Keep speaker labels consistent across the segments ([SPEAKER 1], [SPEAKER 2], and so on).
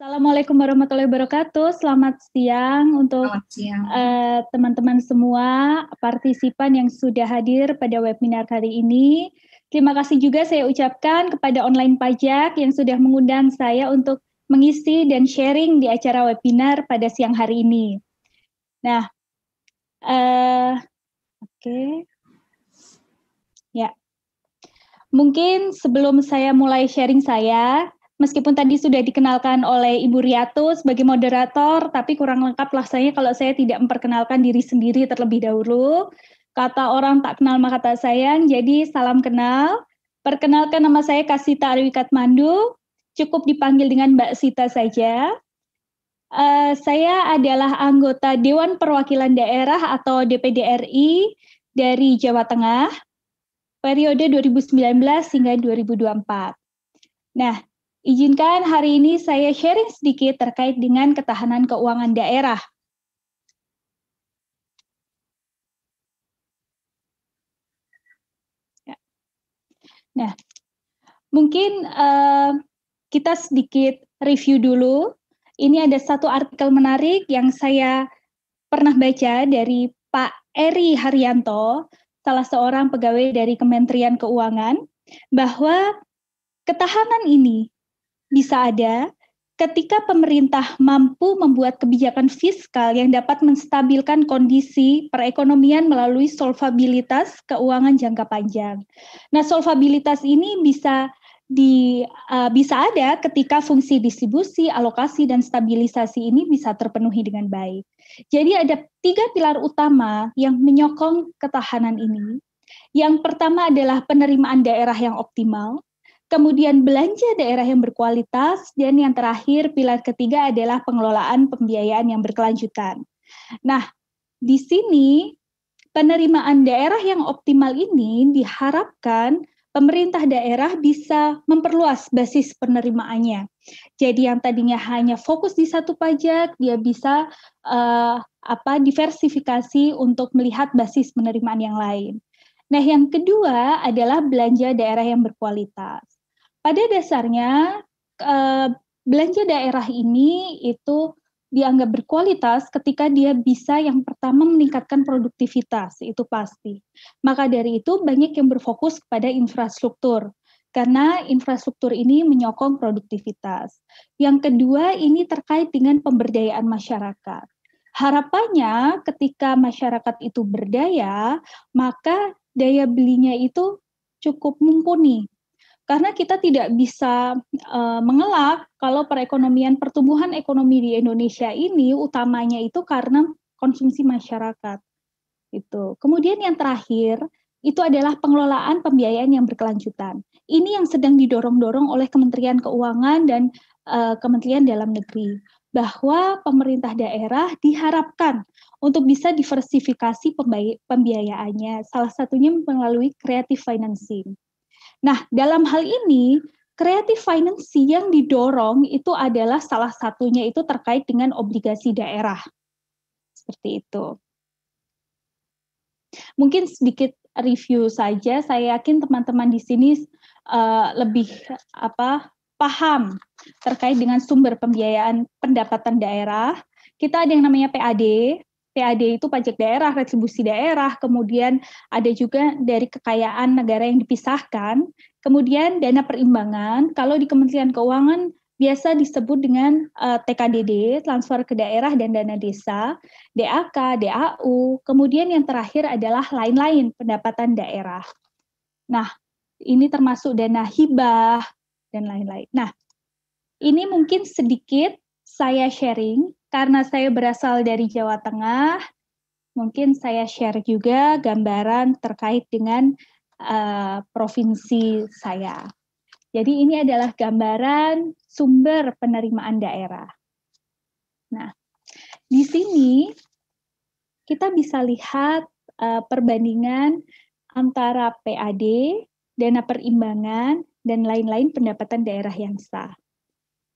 [SPEAKER 1] Assalamualaikum warahmatullahi wabarakatuh. Selamat siang untuk eh, teman-teman uh, semua partisipan yang sudah hadir pada webinar hari ini. Terima kasih juga saya ucapkan kepada online pajak yang sudah mengundang saya untuk mengisi dan sharing di acara webinar pada siang hari ini. Nah, uh, oke, okay. ya, mungkin sebelum saya mulai sharing saya, meskipun tadi sudah dikenalkan oleh Ibu Riatu sebagai moderator, tapi kurang lengkap rasanya kalau saya tidak memperkenalkan diri sendiri terlebih dahulu. Kata orang tak kenal maka tak sayang, jadi salam kenal. Perkenalkan nama saya Kasita Arwikat Mandu, cukup dipanggil dengan Mbak Sita saja. Uh, saya adalah anggota Dewan Perwakilan Daerah atau DPD RI dari Jawa Tengah, periode 2019 hingga 2024. Nah, Izinkan hari ini saya sharing sedikit terkait dengan ketahanan keuangan daerah. Ya. Nah, mungkin uh, kita sedikit review dulu. Ini ada satu artikel menarik yang saya pernah baca dari Pak Eri Haryanto, salah seorang pegawai dari Kementerian Keuangan, bahwa ketahanan ini bisa ada ketika pemerintah mampu membuat kebijakan fiskal yang dapat menstabilkan kondisi perekonomian melalui solvabilitas keuangan jangka panjang. Nah, solvabilitas ini bisa di uh, bisa ada ketika fungsi distribusi, alokasi dan stabilisasi ini bisa terpenuhi dengan baik. Jadi ada tiga pilar utama yang menyokong ketahanan ini. Yang pertama adalah penerimaan daerah yang optimal, kemudian belanja daerah yang berkualitas, dan yang terakhir pilar ketiga adalah pengelolaan pembiayaan yang berkelanjutan. Nah, di sini penerimaan daerah yang optimal ini diharapkan pemerintah daerah bisa memperluas basis penerimaannya. Jadi yang tadinya hanya fokus di satu pajak, dia bisa uh, apa diversifikasi untuk melihat basis penerimaan yang lain. Nah, yang kedua adalah belanja daerah yang berkualitas. Pada dasarnya, eh, belanja daerah ini itu dianggap berkualitas ketika dia bisa yang pertama meningkatkan produktivitas, itu pasti. Maka dari itu banyak yang berfokus kepada infrastruktur, karena infrastruktur ini menyokong produktivitas. Yang kedua ini terkait dengan pemberdayaan masyarakat. Harapannya ketika masyarakat itu berdaya, maka daya belinya itu cukup mumpuni karena kita tidak bisa uh, mengelak kalau perekonomian pertumbuhan ekonomi di Indonesia ini utamanya itu karena konsumsi masyarakat. Itu. Kemudian yang terakhir itu adalah pengelolaan pembiayaan yang berkelanjutan. Ini yang sedang didorong-dorong oleh Kementerian Keuangan dan uh, Kementerian Dalam Negeri bahwa pemerintah daerah diharapkan untuk bisa diversifikasi pembiayaannya, salah satunya melalui creative financing. Nah, dalam hal ini creative finance yang didorong itu adalah salah satunya itu terkait dengan obligasi daerah. Seperti itu. Mungkin sedikit review saja, saya yakin teman-teman di sini uh, lebih apa paham terkait dengan sumber pembiayaan pendapatan daerah. Kita ada yang namanya PAD, PAD itu pajak daerah, retribusi daerah, kemudian ada juga dari kekayaan negara yang dipisahkan, kemudian dana perimbangan. Kalau di Kementerian Keuangan biasa disebut dengan uh, eh, TKDD, transfer ke daerah dan dana desa, DAK, DAU, kemudian yang terakhir adalah lain-lain pendapatan daerah. Nah, ini termasuk dana hibah dan lain-lain. Nah, ini mungkin sedikit saya sharing karena saya berasal dari Jawa Tengah, mungkin saya share juga gambaran terkait dengan uh, provinsi saya. Jadi ini adalah gambaran sumber penerimaan daerah. Nah, di sini kita bisa lihat uh, perbandingan antara PAD, dana perimbangan, dan lain-lain pendapatan daerah yang sah.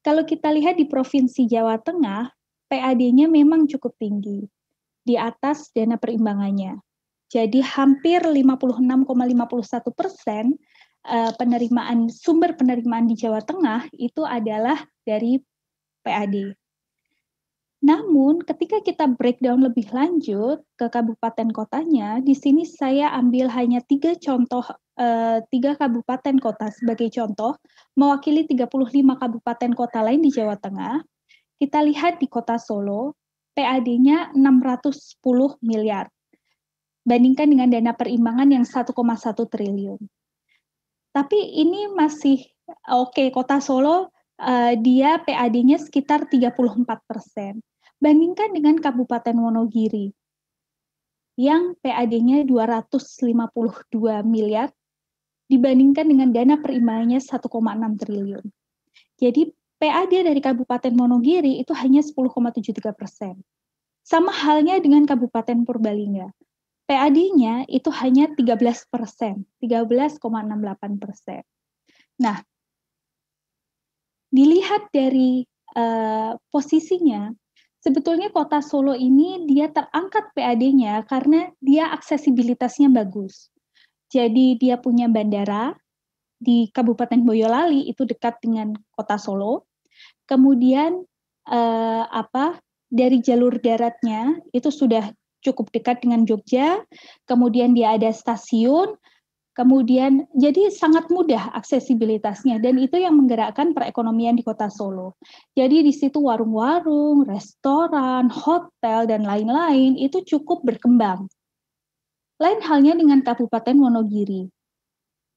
[SPEAKER 1] Kalau kita lihat di Provinsi Jawa Tengah, PAD-nya memang cukup tinggi, di atas dana perimbangannya. Jadi hampir 56,51 persen eh, penerimaan sumber penerimaan di Jawa Tengah itu adalah dari PAD. Namun ketika kita breakdown lebih lanjut ke kabupaten kotanya, di sini saya ambil hanya tiga contoh eh, tiga kabupaten kota sebagai contoh, mewakili 35 kabupaten kota lain di Jawa Tengah kita lihat di kota Solo, PAD-nya 610 miliar. Bandingkan dengan dana perimbangan yang 1,1 triliun. Tapi ini masih oke, okay, kota Solo uh, dia PAD-nya sekitar 34 persen. Bandingkan dengan Kabupaten Wonogiri yang PAD-nya 252 miliar dibandingkan dengan dana perimbangannya 1,6 triliun. Jadi PAD dari Kabupaten Monogiri itu hanya 10,73 persen. Sama halnya dengan Kabupaten Purbalingga. PAD-nya itu hanya 13 persen, 13,68 persen. Nah, dilihat dari uh, posisinya, sebetulnya kota Solo ini dia terangkat PAD-nya karena dia aksesibilitasnya bagus. Jadi dia punya bandara, di Kabupaten Boyolali itu dekat dengan kota Solo. Kemudian eh, apa dari jalur daratnya itu sudah cukup dekat dengan Jogja. Kemudian dia ada stasiun. Kemudian jadi sangat mudah aksesibilitasnya dan itu yang menggerakkan perekonomian di kota Solo. Jadi di situ warung-warung, restoran, hotel dan lain-lain itu cukup berkembang. Lain halnya dengan Kabupaten Wonogiri.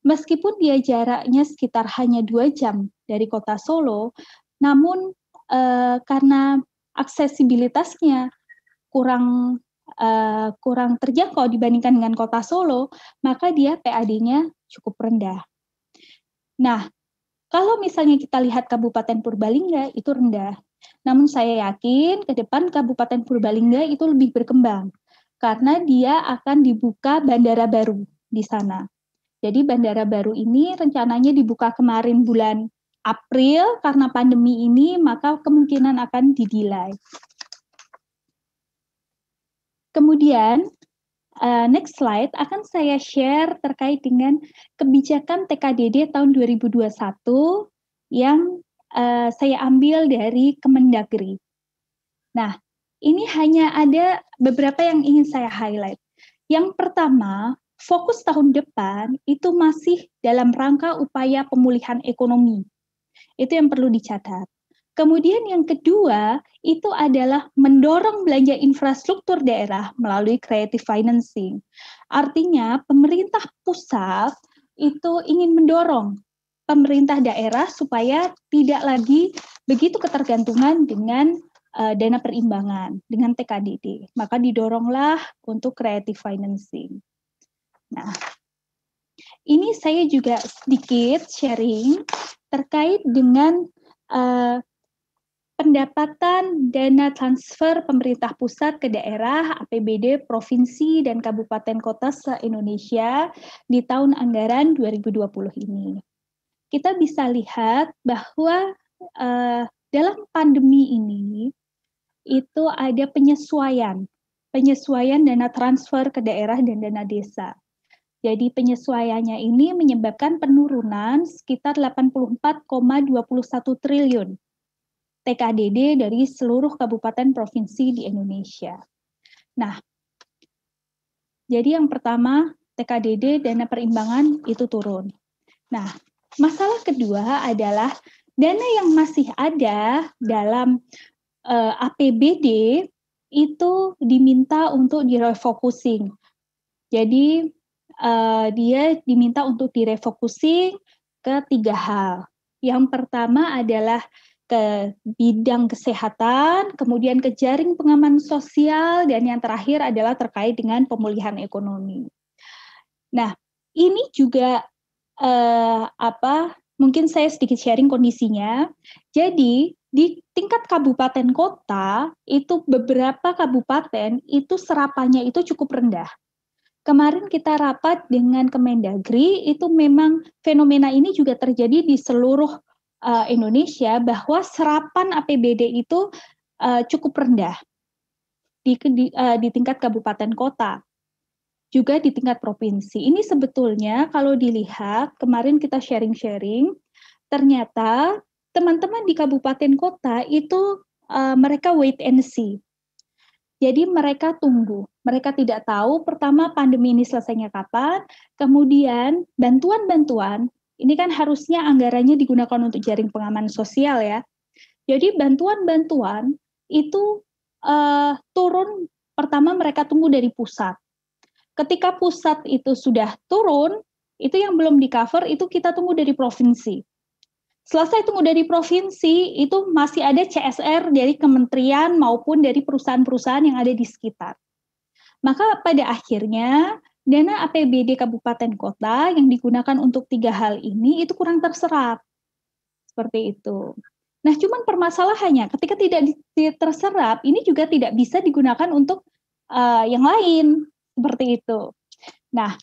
[SPEAKER 1] Meskipun dia jaraknya sekitar hanya dua jam dari kota Solo, namun eh, karena aksesibilitasnya kurang eh, kurang terjangkau dibandingkan dengan kota Solo, maka dia PAD-nya cukup rendah. Nah, kalau misalnya kita lihat Kabupaten Purbalingga itu rendah, namun saya yakin ke depan Kabupaten Purbalingga itu lebih berkembang karena dia akan dibuka bandara baru di sana. Jadi bandara baru ini rencananya dibuka kemarin bulan April karena pandemi ini maka kemungkinan akan didelay. Kemudian eh, next slide akan saya share terkait dengan kebijakan TKDD tahun 2021 yang eh, saya ambil dari Kemendagri. Nah, ini hanya ada beberapa yang ingin saya highlight. Yang pertama, fokus tahun depan itu masih dalam rangka upaya pemulihan ekonomi. Itu yang perlu dicatat. Kemudian yang kedua itu adalah mendorong belanja infrastruktur daerah melalui creative financing. Artinya pemerintah pusat itu ingin mendorong pemerintah daerah supaya tidak lagi begitu ketergantungan dengan uh, dana perimbangan dengan TKDD. Maka didoronglah untuk creative financing. Nah, ini saya juga sedikit sharing terkait dengan uh, pendapatan dana transfer pemerintah pusat ke daerah, APBD, provinsi, dan kabupaten kota se-Indonesia di tahun anggaran 2020 ini. Kita bisa lihat bahwa uh, dalam pandemi ini itu ada penyesuaian, penyesuaian dana transfer ke daerah dan dana desa. Jadi penyesuaiannya ini menyebabkan penurunan sekitar 84,21 triliun TKDD dari seluruh kabupaten provinsi di Indonesia. Nah, jadi yang pertama TKDD dana perimbangan itu turun. Nah, masalah kedua adalah dana yang masih ada dalam uh, eh, APBD itu diminta untuk direfocusing. Jadi uh, dia diminta untuk direfocusing ke tiga hal. Yang pertama adalah ke bidang kesehatan, kemudian ke jaring pengaman sosial, dan yang terakhir adalah terkait dengan pemulihan ekonomi. Nah, ini juga uh, apa? Mungkin saya sedikit sharing kondisinya. Jadi di tingkat kabupaten kota itu beberapa kabupaten itu serapannya itu cukup rendah. Kemarin kita rapat dengan Kemendagri, itu memang fenomena ini juga terjadi di seluruh uh, Indonesia bahwa serapan APBD itu uh, cukup rendah di, di, uh, di tingkat kabupaten kota juga di tingkat provinsi. Ini sebetulnya kalau dilihat kemarin kita sharing-sharing, ternyata teman-teman di kabupaten kota itu uh, mereka wait and see. Jadi mereka tunggu, mereka tidak tahu pertama pandemi ini selesainya kapan, kemudian bantuan-bantuan ini kan harusnya anggarannya digunakan untuk jaring pengaman sosial ya. Jadi bantuan-bantuan itu uh, turun pertama mereka tunggu dari pusat. Ketika pusat itu sudah turun, itu yang belum di cover itu kita tunggu dari provinsi. Selesai tunggu di provinsi, itu masih ada CSR dari kementerian maupun dari perusahaan-perusahaan yang ada di sekitar. Maka pada akhirnya dana APBD kabupaten kota yang digunakan untuk tiga hal ini itu kurang terserap. Seperti itu. Nah, cuman permasalahannya ketika tidak terserap, ini juga tidak bisa digunakan untuk uh, yang lain. Seperti itu. Nah,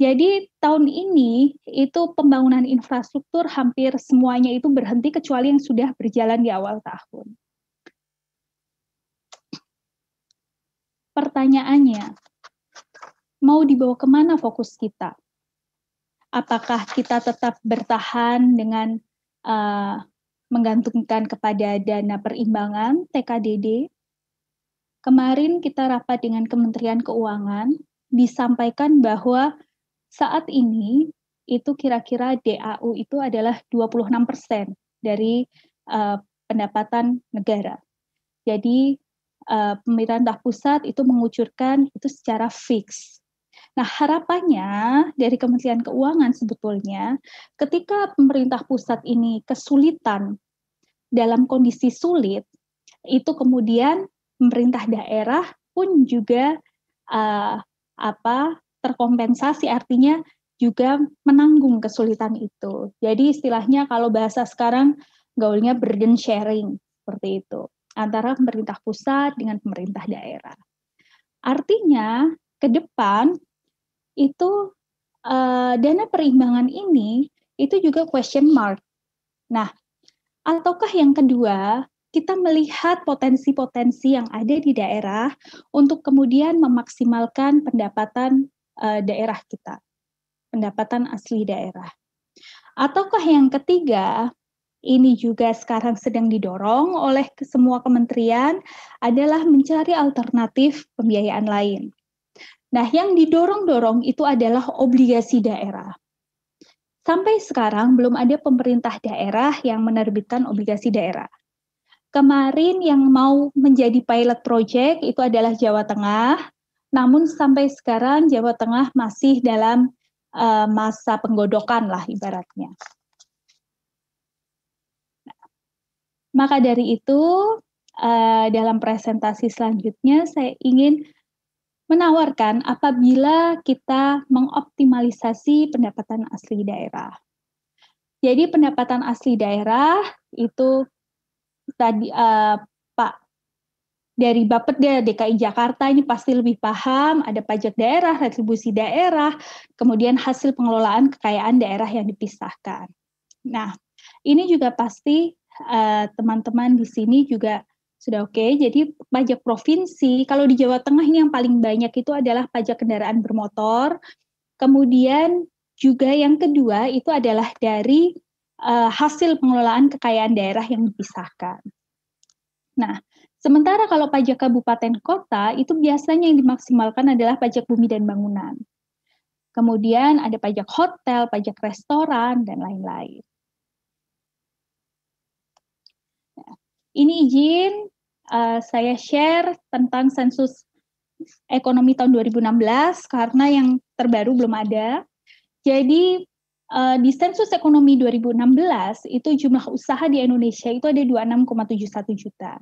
[SPEAKER 1] jadi tahun ini itu pembangunan infrastruktur hampir semuanya itu berhenti kecuali yang sudah berjalan di awal tahun. Pertanyaannya, mau dibawa kemana fokus kita? Apakah kita tetap bertahan dengan uh, menggantungkan kepada dana perimbangan TKDD? Kemarin kita rapat dengan Kementerian Keuangan, disampaikan bahwa saat ini itu kira-kira DAU itu adalah 26% dari uh, pendapatan negara. Jadi uh, pemerintah pusat itu mengucurkan itu secara fix. Nah, harapannya dari Kementerian Keuangan sebetulnya ketika pemerintah pusat ini kesulitan dalam kondisi sulit, itu kemudian pemerintah daerah pun juga uh, apa terkompensasi artinya juga menanggung kesulitan itu. Jadi istilahnya kalau bahasa sekarang gaulnya burden sharing seperti itu antara pemerintah pusat dengan pemerintah daerah. Artinya ke depan itu uh, dana perimbangan ini itu juga question mark. Nah, ataukah yang kedua kita melihat potensi-potensi yang ada di daerah untuk kemudian memaksimalkan pendapatan uh, daerah kita, pendapatan asli daerah. Ataukah yang ketiga, ini juga sekarang sedang didorong oleh semua kementerian adalah mencari alternatif pembiayaan lain. Nah, yang didorong-dorong itu adalah obligasi daerah. Sampai sekarang belum ada pemerintah daerah yang menerbitkan obligasi daerah. Kemarin yang mau menjadi pilot project itu adalah Jawa Tengah, namun sampai sekarang Jawa Tengah masih dalam uh, masa penggodokan lah ibaratnya. Nah, maka dari itu uh, dalam presentasi selanjutnya saya ingin menawarkan apabila kita mengoptimalisasi pendapatan asli daerah. Jadi pendapatan asli daerah itu tadi uh, dari Bapeda DKI Jakarta ini pasti lebih paham ada pajak daerah, retribusi daerah, kemudian hasil pengelolaan kekayaan daerah yang dipisahkan. Nah, ini juga pasti eh, teman-teman uh, di sini juga sudah oke. Okay. Jadi pajak provinsi kalau di Jawa Tengah ini yang paling banyak itu adalah pajak kendaraan bermotor. Kemudian juga yang kedua itu adalah dari uh, hasil pengelolaan kekayaan daerah yang dipisahkan. Nah, Sementara kalau pajak kabupaten kota itu biasanya yang dimaksimalkan adalah pajak bumi dan bangunan. Kemudian ada pajak hotel, pajak restoran, dan lain-lain. Nah, ini izin uh, saya share tentang sensus ekonomi tahun 2016 karena yang terbaru belum ada. Jadi uh, di sensus ekonomi 2016 itu jumlah usaha di Indonesia itu ada 26,71 juta.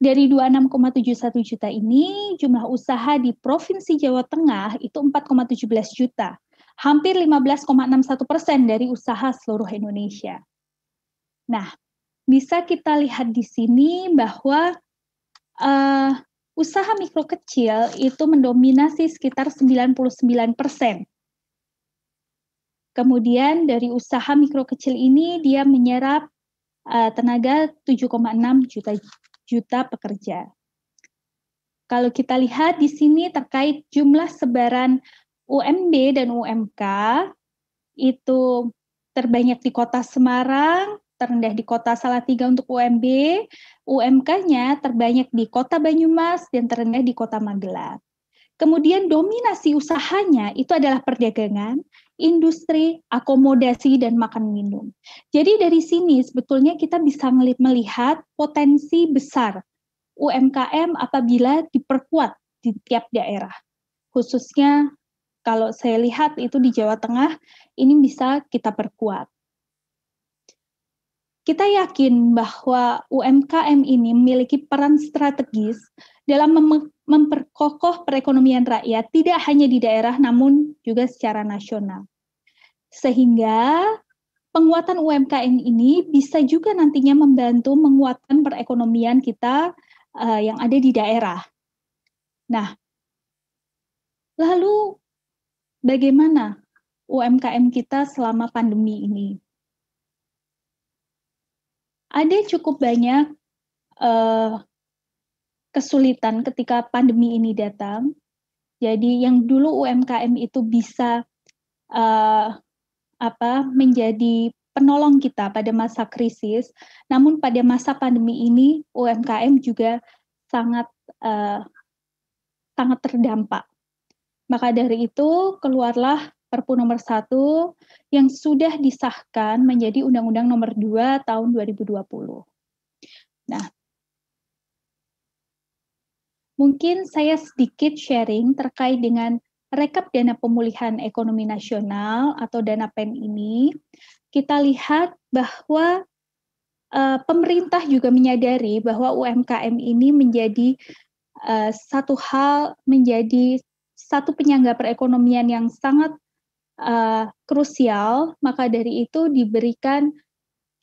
[SPEAKER 1] Dari 26,71 juta ini, jumlah usaha di Provinsi Jawa Tengah itu 4,17 juta, hampir 15,61 persen dari usaha seluruh Indonesia. Nah, bisa kita lihat di sini bahwa uh, usaha mikro kecil itu mendominasi sekitar 99 persen. Kemudian dari usaha mikro kecil ini dia menyerap uh, tenaga 7,6 juta juta pekerja. Kalau kita lihat di sini terkait jumlah sebaran UMB dan UMK itu terbanyak di kota Semarang, terendah di kota Salatiga untuk UMB, UMK-nya terbanyak di kota Banyumas dan terendah di kota Magelang. Kemudian dominasi usahanya itu adalah perdagangan industri, akomodasi, dan makan minum. Jadi dari sini sebetulnya kita bisa melihat potensi besar UMKM apabila diperkuat di tiap daerah. Khususnya kalau saya lihat itu di Jawa Tengah, ini bisa kita perkuat. Kita yakin bahwa UMKM ini memiliki peran strategis dalam memperkokoh perekonomian rakyat tidak hanya di daerah namun juga secara nasional. Sehingga penguatan UMKM ini bisa juga nantinya membantu menguatkan perekonomian kita uh, yang ada di daerah. Nah, lalu bagaimana UMKM kita selama pandemi ini? Ada cukup banyak uh, kesulitan ketika pandemi ini datang. Jadi yang dulu UMKM itu bisa uh, apa menjadi penolong kita pada masa krisis, namun pada masa pandemi ini UMKM juga sangat uh, sangat terdampak. Maka dari itu keluarlah Perpu nomor 1 yang sudah disahkan menjadi Undang-Undang nomor 2 tahun 2020. Nah, Mungkin saya sedikit sharing terkait dengan rekap dana pemulihan ekonomi nasional atau dana PEN ini. Kita lihat bahwa uh, pemerintah juga menyadari bahwa UMKM ini menjadi uh, satu hal menjadi satu penyangga perekonomian yang sangat uh, krusial, maka dari itu diberikan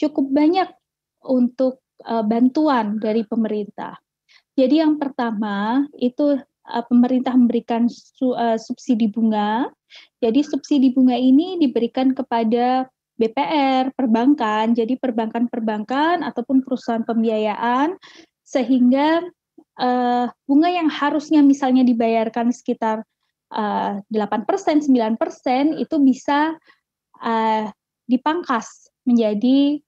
[SPEAKER 1] cukup banyak untuk uh, bantuan dari pemerintah. Jadi yang pertama itu eh, pemerintah memberikan su, uh, subsidi bunga. Jadi subsidi bunga ini diberikan kepada BPR, perbankan, jadi perbankan-perbankan ataupun perusahaan pembiayaan sehingga uh, bunga yang harusnya misalnya dibayarkan sekitar uh, 8%, 9% itu bisa uh, dipangkas menjadi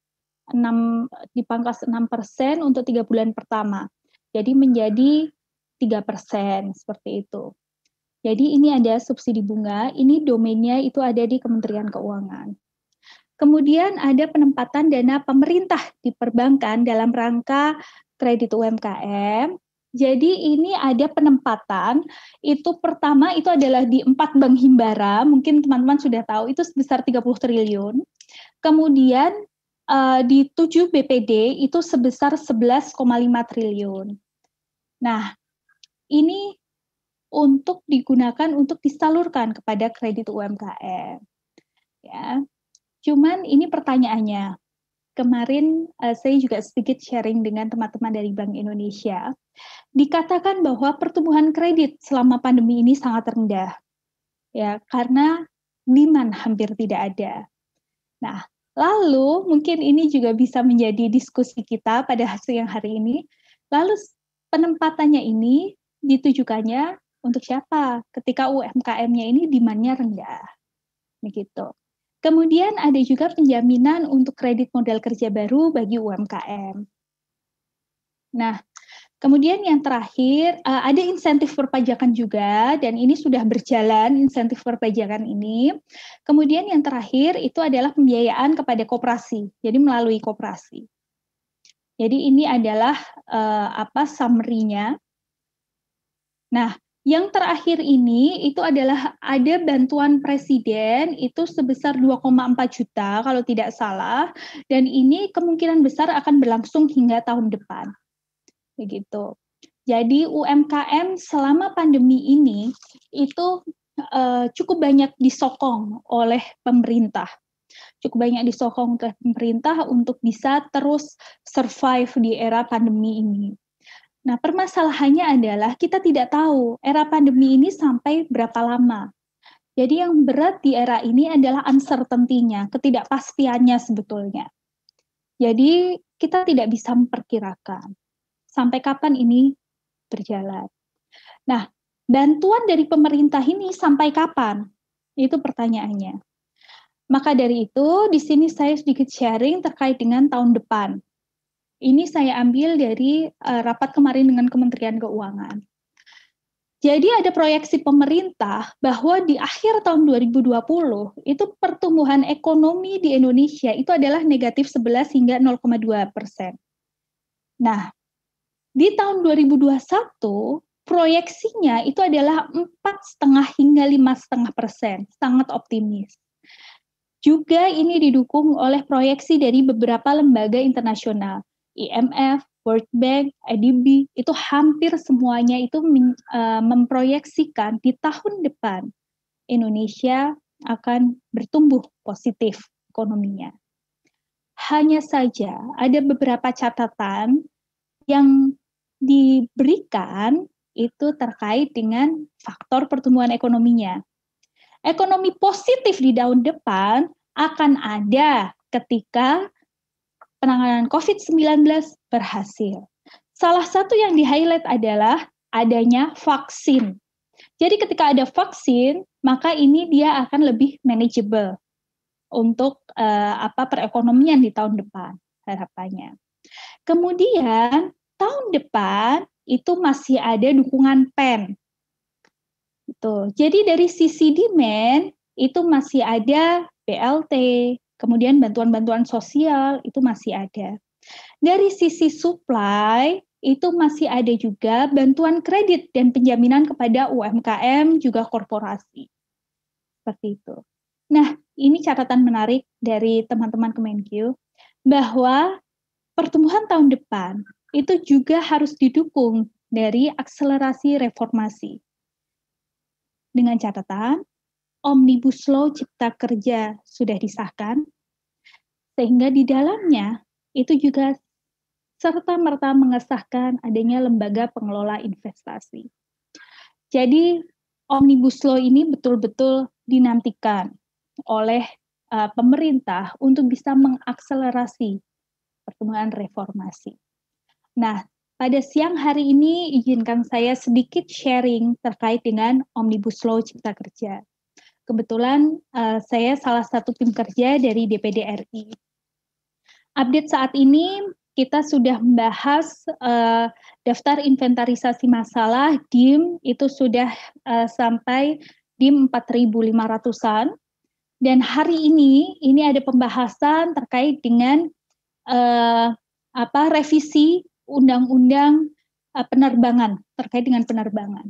[SPEAKER 1] 6 dipangkas 6% untuk tiga bulan pertama. Jadi menjadi tiga persen seperti itu. Jadi ini ada subsidi bunga, ini domainnya itu ada di Kementerian Keuangan. Kemudian ada penempatan dana pemerintah di perbankan dalam rangka kredit UMKM. Jadi ini ada penempatan, itu pertama itu adalah di empat bank Himbara, mungkin teman-teman sudah tahu itu sebesar 30 triliun. Kemudian Eh, di 7 BPD itu sebesar 11,5 triliun. Nah, ini untuk digunakan untuk disalurkan kepada kredit UMKM. Ya. Cuman ini pertanyaannya. Kemarin uh, saya juga sedikit sharing dengan teman-teman dari Bank Indonesia. Dikatakan bahwa pertumbuhan kredit selama pandemi ini sangat rendah. Ya, karena demand hampir tidak ada. Nah, Lalu mungkin ini juga bisa menjadi diskusi kita pada hasil yang hari ini. Lalu penempatannya ini ditujukannya untuk siapa? Ketika UMKM-nya ini demand-nya rendah. Begitu. Kemudian ada juga penjaminan untuk kredit modal kerja baru bagi UMKM. Nah, Kemudian yang terakhir uh, ada insentif perpajakan juga dan ini sudah berjalan insentif perpajakan ini. Kemudian yang terakhir itu adalah pembiayaan kepada koperasi. Jadi melalui koperasi. Jadi ini adalah uh, apa summary-nya. Nah, yang terakhir ini itu adalah ada bantuan presiden itu sebesar 2,4 juta kalau tidak salah dan ini kemungkinan besar akan berlangsung hingga tahun depan begitu. Jadi UMKM selama pandemi ini itu uh, cukup banyak disokong oleh pemerintah. Cukup banyak disokong oleh pemerintah untuk bisa terus survive di era pandemi ini. Nah, permasalahannya adalah kita tidak tahu era pandemi ini sampai berapa lama. Jadi yang berat di era ini adalah uncertainty-nya, ketidakpastiannya sebetulnya. Jadi kita tidak bisa memperkirakan sampai kapan ini berjalan. Nah, bantuan dari pemerintah ini sampai kapan? Itu pertanyaannya. Maka dari itu, di sini saya sedikit sharing terkait dengan tahun depan. Ini saya ambil dari uh, rapat kemarin dengan Kementerian Keuangan. Jadi ada proyeksi pemerintah bahwa di akhir tahun 2020 itu pertumbuhan ekonomi di Indonesia itu adalah negatif 11 hingga 0,2 persen. Nah, di tahun 2021 proyeksinya itu adalah empat setengah hingga lima setengah persen, sangat optimis. Juga ini didukung oleh proyeksi dari beberapa lembaga internasional, IMF, World Bank, ADB, itu hampir semuanya itu eh, memproyeksikan di tahun depan Indonesia akan bertumbuh positif ekonominya. Hanya saja ada beberapa catatan yang diberikan itu terkait dengan faktor pertumbuhan ekonominya. Ekonomi positif di tahun depan akan ada ketika penanganan COVID-19 berhasil. Salah satu yang di-highlight adalah adanya vaksin. Jadi ketika ada vaksin, maka ini dia akan lebih manageable untuk uh, apa perekonomian di tahun depan harapannya. Kemudian tahun depan itu masih ada dukungan PEN. Gitu. Jadi dari sisi demand itu masih ada BLT, kemudian bantuan-bantuan sosial itu masih ada. Dari sisi supply itu masih ada juga bantuan kredit dan penjaminan kepada UMKM juga korporasi. Seperti itu. Nah, ini catatan menarik dari teman-teman Kemenkyu bahwa pertumbuhan tahun depan itu juga harus didukung dari akselerasi reformasi. Dengan catatan, Omnibus Law Cipta Kerja sudah disahkan, sehingga di dalamnya itu juga serta-merta mengesahkan adanya lembaga pengelola investasi. Jadi, Omnibus Law ini betul-betul dinantikan oleh uh, pemerintah untuk bisa mengakselerasi pertumbuhan reformasi. Nah, pada siang hari ini izinkan saya sedikit sharing terkait dengan Omnibus Law Cipta Kerja. Kebetulan uh, saya salah satu tim kerja dari DPD RI. Update saat ini kita sudah membahas uh, daftar inventarisasi masalah DIM itu sudah uh, sampai DIM 4.500-an dan hari ini ini ada pembahasan terkait dengan uh, apa revisi undang-undang eh, penerbangan terkait dengan penerbangan.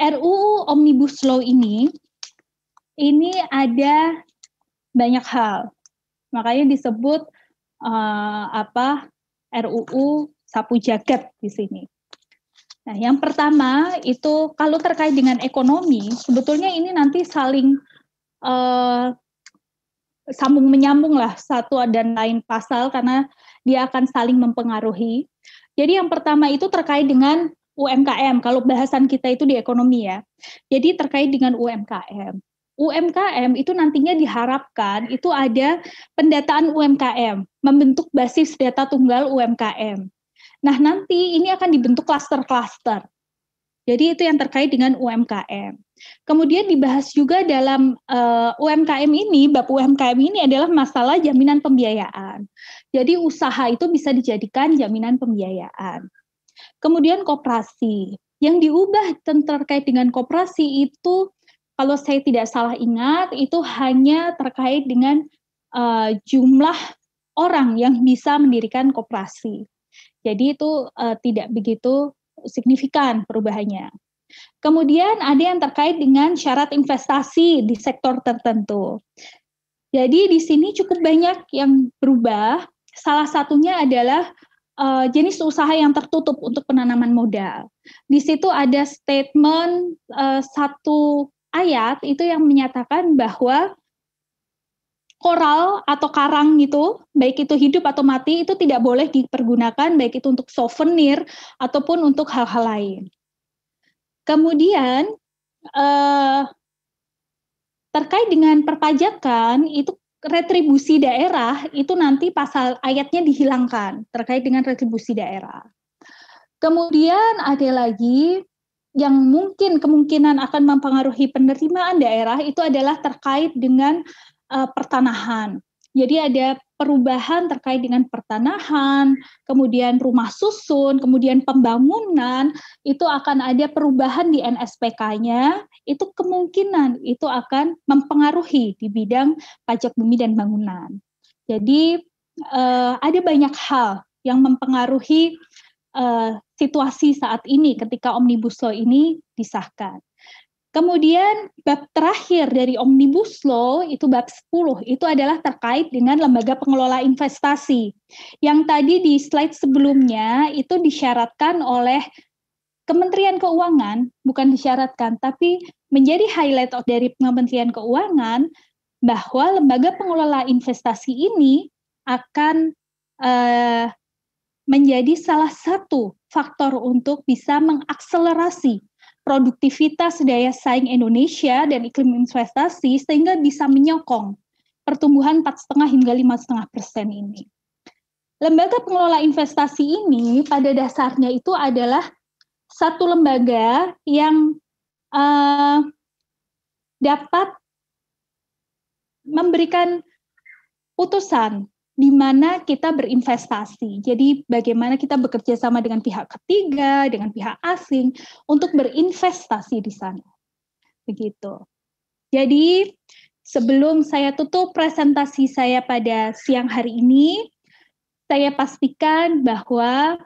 [SPEAKER 1] RUU Omnibus Law ini ini ada banyak hal. Makanya disebut uh, apa RUU sapu jagat di sini. Nah, yang pertama itu kalau terkait dengan ekonomi, sebetulnya ini nanti saling uh, sambung menyambung lah satu dan lain pasal karena dia akan saling mempengaruhi. Jadi yang pertama itu terkait dengan UMKM. Kalau bahasan kita itu di ekonomi ya. Jadi terkait dengan UMKM. UMKM itu nantinya diharapkan itu ada pendataan UMKM, membentuk basis data tunggal UMKM. Nah, nanti ini akan dibentuk klaster-klaster. Jadi itu yang terkait dengan UMKM. Kemudian dibahas juga dalam uh, eh, UMKM ini, bab UMKM ini adalah masalah jaminan pembiayaan. Jadi usaha itu bisa dijadikan jaminan pembiayaan. Kemudian koperasi. Yang diubah terkait dengan koperasi itu kalau saya tidak salah ingat itu hanya terkait dengan uh, jumlah orang yang bisa mendirikan koperasi. Jadi itu uh, tidak begitu signifikan perubahannya. Kemudian ada yang terkait dengan syarat investasi di sektor tertentu. Jadi di sini cukup banyak yang berubah. Salah satunya adalah uh, jenis usaha yang tertutup untuk penanaman modal. Di situ ada statement uh, satu ayat itu yang menyatakan bahwa koral atau karang gitu, baik itu hidup atau mati, itu tidak boleh dipergunakan, baik itu untuk souvenir ataupun untuk hal-hal lain. Kemudian, eh, terkait dengan perpajakan, itu retribusi daerah itu nanti pasal ayatnya dihilangkan terkait dengan retribusi daerah. Kemudian ada lagi yang mungkin kemungkinan akan mempengaruhi penerimaan daerah itu adalah terkait dengan uh, pertanahan. Jadi ada perubahan terkait dengan pertanahan, kemudian rumah susun, kemudian pembangunan, itu akan ada perubahan di NSPK-nya, itu kemungkinan itu akan mempengaruhi di bidang pajak bumi dan bangunan. Jadi uh, ada banyak hal yang mempengaruhi uh, situasi saat ini ketika Omnibus Law ini disahkan. Kemudian bab terakhir dari Omnibus Law itu bab 10 itu adalah terkait dengan lembaga pengelola investasi. Yang tadi di slide sebelumnya itu disyaratkan oleh Kementerian Keuangan, bukan disyaratkan tapi menjadi highlight dari Kementerian Keuangan bahwa lembaga pengelola investasi ini akan eh, menjadi salah satu faktor untuk bisa mengakselerasi produktivitas daya saing Indonesia dan iklim investasi sehingga bisa menyokong pertumbuhan 4,5 hingga 5,5 persen ini. Lembaga pengelola investasi ini pada dasarnya itu adalah satu lembaga yang uh, dapat memberikan putusan di mana kita berinvestasi. Jadi bagaimana kita bekerja sama dengan pihak ketiga, dengan pihak asing untuk berinvestasi di sana. Begitu. Jadi sebelum saya tutup presentasi saya pada siang hari ini, saya pastikan bahwa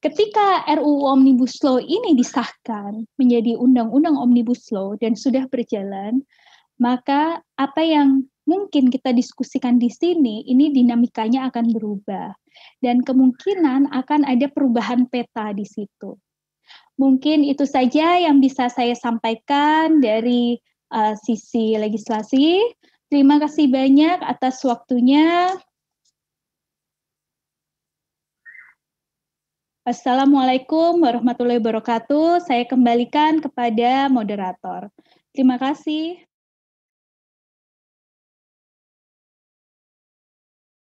[SPEAKER 1] ketika RUU Omnibus Law ini disahkan menjadi Undang-Undang Omnibus Law dan sudah berjalan, maka apa yang mungkin kita diskusikan di sini, ini dinamikanya akan berubah. Dan kemungkinan akan ada perubahan peta di situ. Mungkin itu saja yang bisa saya sampaikan dari uh, sisi legislasi. Terima kasih banyak atas waktunya. Assalamualaikum warahmatullahi wabarakatuh. Saya kembalikan kepada moderator. Terima kasih.